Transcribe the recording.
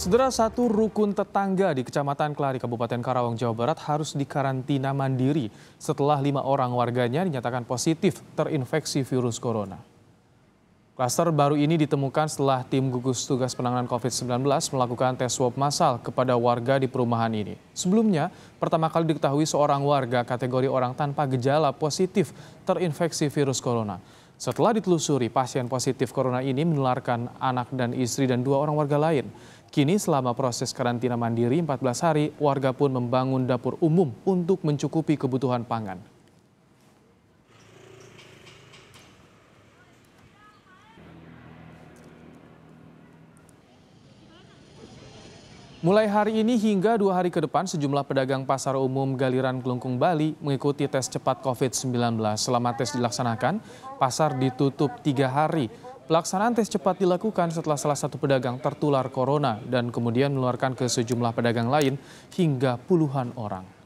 Saudara satu rukun tetangga di Kecamatan Kelari, Kabupaten Karawang, Jawa Barat harus dikarantina mandiri setelah lima orang warganya dinyatakan positif terinfeksi virus corona. Klaster baru ini ditemukan setelah tim gugus tugas penanganan COVID-19 melakukan tes swab massal kepada warga di perumahan ini. Sebelumnya, pertama kali diketahui seorang warga kategori orang tanpa gejala positif terinfeksi virus corona. Setelah ditelusuri, pasien positif corona ini menularkan anak dan istri dan dua orang warga lain. Kini selama proses karantina mandiri 14 hari, warga pun membangun dapur umum untuk mencukupi kebutuhan pangan. Mulai hari ini hingga dua hari ke depan, sejumlah pedagang pasar umum Galiran Kelungkung Bali mengikuti tes cepat COVID-19. Selama tes dilaksanakan, pasar ditutup tiga hari Pelaksanaan tes cepat dilakukan setelah salah satu pedagang tertular corona dan kemudian meluarkan ke sejumlah pedagang lain hingga puluhan orang.